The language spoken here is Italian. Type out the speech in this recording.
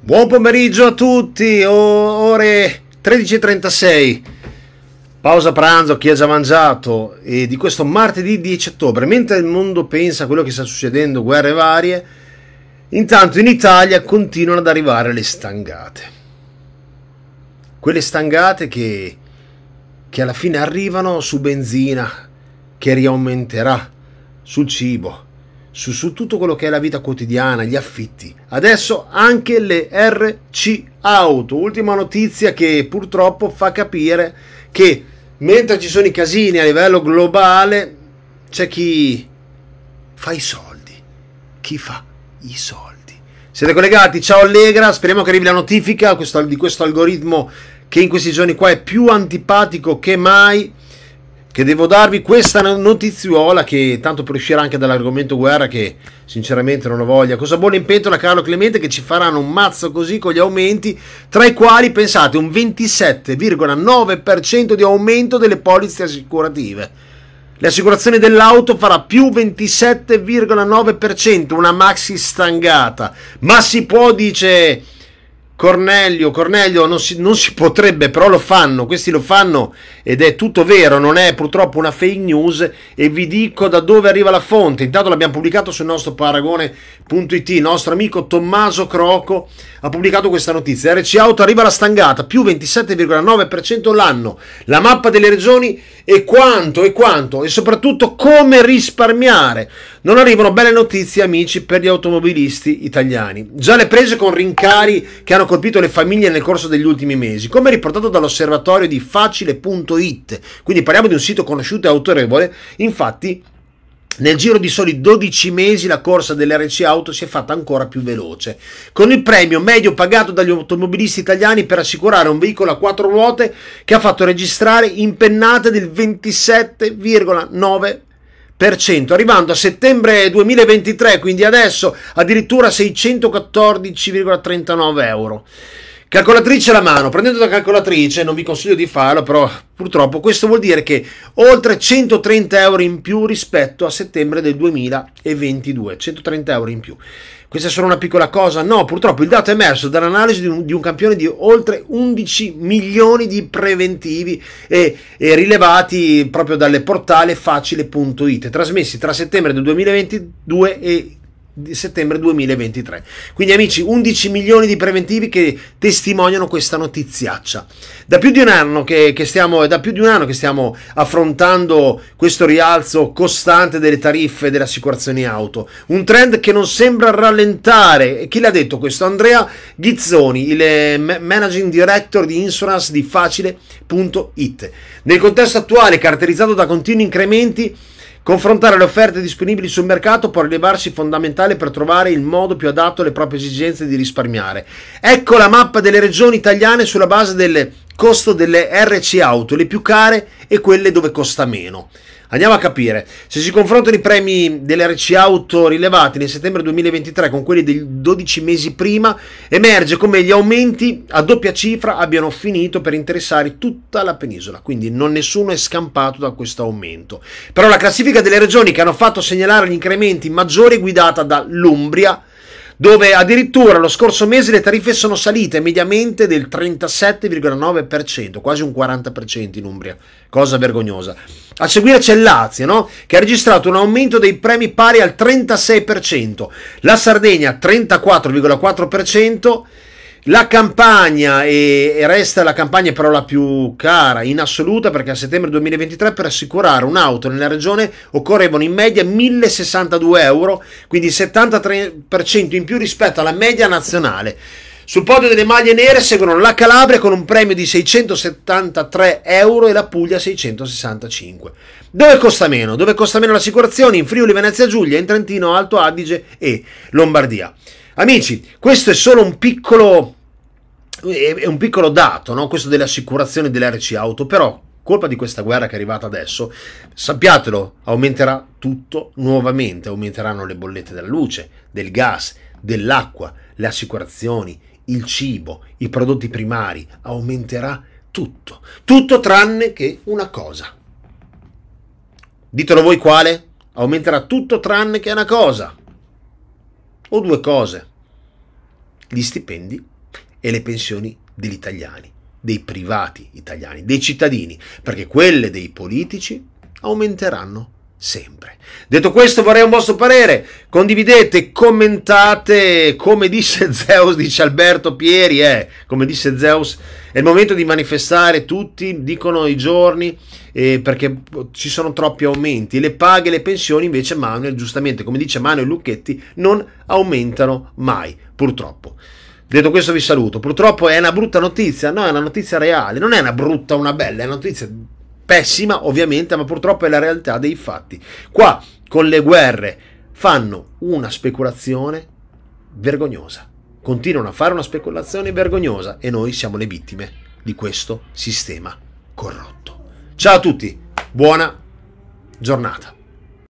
Buon pomeriggio a tutti, ore 13.36, pausa pranzo, chi ha già mangiato, e di questo martedì 10 ottobre, mentre il mondo pensa a quello che sta succedendo, guerre varie, intanto in Italia continuano ad arrivare le stangate. Quelle stangate che, che alla fine arrivano su benzina, che riaumenterà, sul cibo, su, su, tutto quello che è la vita quotidiana, gli affitti. Adesso anche le RC auto. Ultima notizia che purtroppo fa capire che mentre ci sono i casini a livello globale, c'è chi fa i soldi. Chi fa i soldi? Siete collegati? Ciao Allegra, speriamo che arrivi la notifica di questo algoritmo che in questi giorni qua è più antipatico che mai che devo darvi questa notiziola che tanto per uscire anche dall'argomento guerra che sinceramente non ho voglia. Cosa buona in pentola Carlo Clemente che ci faranno un mazzo così con gli aumenti, tra i quali pensate un 27,9% di aumento delle polizze assicurative. Le assicurazioni dell'auto farà più 27,9%, una maxi stangata. Ma si può, dice Cornelio, Cornelio non si, non si, potrebbe, però lo fanno, questi lo fanno ed è tutto vero, non è purtroppo una fake news e vi dico da dove arriva la fonte. Intanto l'abbiamo pubblicato sul nostro paragone.it, il nostro amico Tommaso Croco ha pubblicato questa notizia. RC Auto arriva alla stangata, più 27,9% l'anno. La mappa delle regioni e quanto e quanto e soprattutto come risparmiare. Non arrivano belle notizie amici per gli automobilisti italiani. Già le prese con rincari che hanno colpito le famiglie nel corso degli ultimi mesi, come riportato dall'osservatorio di facile.it. Quindi parliamo di un sito conosciuto e autorevole, infatti nel giro di soli 12 mesi la corsa dell'RC Auto si è fatta ancora più veloce, con il premio medio pagato dagli automobilisti italiani per assicurare un veicolo a quattro ruote che ha fatto registrare impennate del 27,9%. Arrivando a settembre 2023, quindi adesso addirittura 614,39 euro. Calcolatrice alla mano, prendendo la calcolatrice, non vi consiglio di farlo, però purtroppo questo vuol dire che oltre 130 euro in più rispetto a settembre del 2022, 130 euro in più. Questa è solo una piccola cosa? No, purtroppo il dato è emerso dall'analisi di un, di un campione di oltre 11 milioni di preventivi e, e rilevati proprio dalle portale facile.it, trasmessi tra settembre del 2022 e di settembre 2023. Quindi amici, 11 milioni di preventivi che testimoniano questa notiziaccia. Da più di un anno che, che, stiamo, di un anno che stiamo, affrontando questo rialzo costante delle tariffe delle assicurazioni auto, un trend che non sembra rallentare. Chi l'ha detto questo? Andrea Ghizzoni, il eh, Managing Director di Insurance di Facile.it. Nel contesto attuale, caratterizzato da continui incrementi Confrontare le offerte disponibili sul mercato può rilevarsi fondamentale per trovare il modo più adatto alle proprie esigenze di risparmiare. Ecco la mappa delle regioni italiane sulla base del costo delle RC auto, le più care e quelle dove costa meno. Andiamo a capire. Se si confrontano i premi delle RC Auto rilevati nel settembre 2023 con quelli dei 12 mesi prima, emerge come gli aumenti a doppia cifra abbiano finito per interessare tutta la penisola, quindi non nessuno è scampato da questo aumento. Però la classifica delle regioni che hanno fatto segnalare gli incrementi maggiori è guidata dall'Umbria, dove addirittura lo scorso mese le tariffe sono salite mediamente del 37,9%, quasi un 40% in Umbria, cosa vergognosa. A seguire c'è il Lazio, no? che ha registrato un aumento dei premi pari al 36%, la Sardegna 34,4%, la campagna e, resta la campagna però la più cara in assoluta perché a settembre 2023 per assicurare un'auto nella regione occorrevano in media 1062 euro, quindi il 73% in più rispetto alla media nazionale. Sul podio delle maglie nere seguono la Calabria con un premio di 673 euro e la Puglia 665. Dove costa meno? Dove costa meno l'assicurazione? In Friuli, Venezia Giulia, in Trentino, Alto Adige e Lombardia. Amici, questo è solo un piccolo, è un piccolo dato, no? questo delle assicurazioni dell'RC Auto, però colpa di questa guerra che è arrivata adesso, sappiatelo, aumenterà tutto nuovamente, aumenteranno le bollette della luce, del gas, dell'acqua, le assicurazioni, il cibo, i prodotti primari, aumenterà tutto, tutto tranne che una cosa. Ditelo voi quale? Aumenterà tutto tranne che una cosa o due cose, gli stipendi e le pensioni degli italiani, dei privati italiani, dei cittadini, perché quelle dei politici aumenteranno sempre. Detto questo vorrei un vostro parere, condividete, commentate, come disse Zeus, dice Alberto Pieri, eh, come disse Zeus, è il momento di manifestare tutti, dicono i giorni, eh, perché ci sono troppi aumenti, le paghe e le pensioni invece Manuel, giustamente come dice Manuel Lucchetti, non aumentano mai, purtroppo. Detto questo vi saluto, purtroppo è una brutta notizia, no è una notizia reale, non è una brutta una bella, è una notizia pessima ovviamente, ma purtroppo è la realtà dei fatti. Qua con le guerre fanno una speculazione vergognosa, continuano a fare una speculazione vergognosa e noi siamo le vittime di questo sistema corrotto. Ciao a tutti, buona giornata.